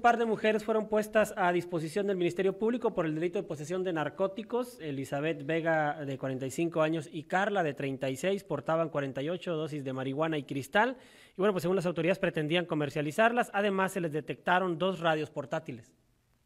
Un par de mujeres fueron puestas a disposición del Ministerio Público por el delito de posesión de narcóticos. Elizabeth Vega, de 45 años, y Carla, de 36, portaban 48 dosis de marihuana y cristal. Y bueno, pues según las autoridades pretendían comercializarlas. Además, se les detectaron dos radios portátiles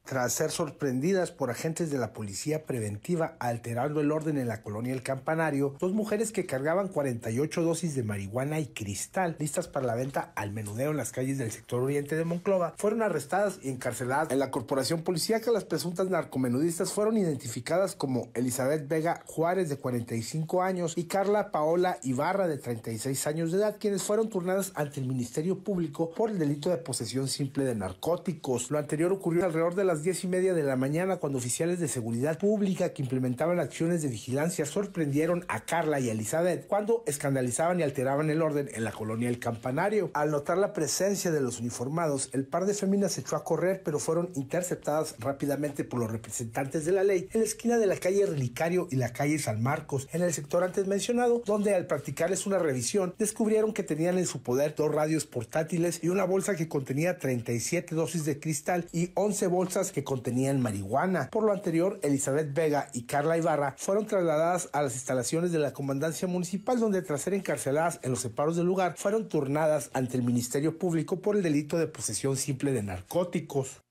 tras ser sorprendidas por agentes de la policía preventiva alterando el orden en la colonia El Campanario, dos mujeres que cargaban 48 dosis de marihuana y cristal listas para la venta al menudeo en las calles del sector oriente de Monclova fueron arrestadas y encarceladas. En la corporación policíaca las presuntas narcomenudistas fueron identificadas como Elizabeth Vega Juárez de 45 años y Carla Paola Ibarra de 36 años de edad, quienes fueron turnadas ante el Ministerio Público por el delito de posesión simple de narcóticos. Lo anterior ocurrió alrededor de la las y media de la mañana cuando oficiales de seguridad pública que implementaban acciones de vigilancia sorprendieron a Carla y Elizabeth cuando escandalizaban y alteraban el orden en la colonia El Campanario. Al notar la presencia de los uniformados, el par de féminas se echó a correr pero fueron interceptadas rápidamente por los representantes de la ley en la esquina de la calle Relicario y la calle San Marcos, en el sector antes mencionado, donde al practicarles una revisión descubrieron que tenían en su poder dos radios portátiles y una bolsa que contenía 37 dosis de cristal y 11 bolsas que contenían marihuana. Por lo anterior, Elizabeth Vega y Carla Ibarra fueron trasladadas a las instalaciones de la comandancia municipal donde tras ser encarceladas en los separos del lugar fueron turnadas ante el Ministerio Público por el delito de posesión simple de narcóticos.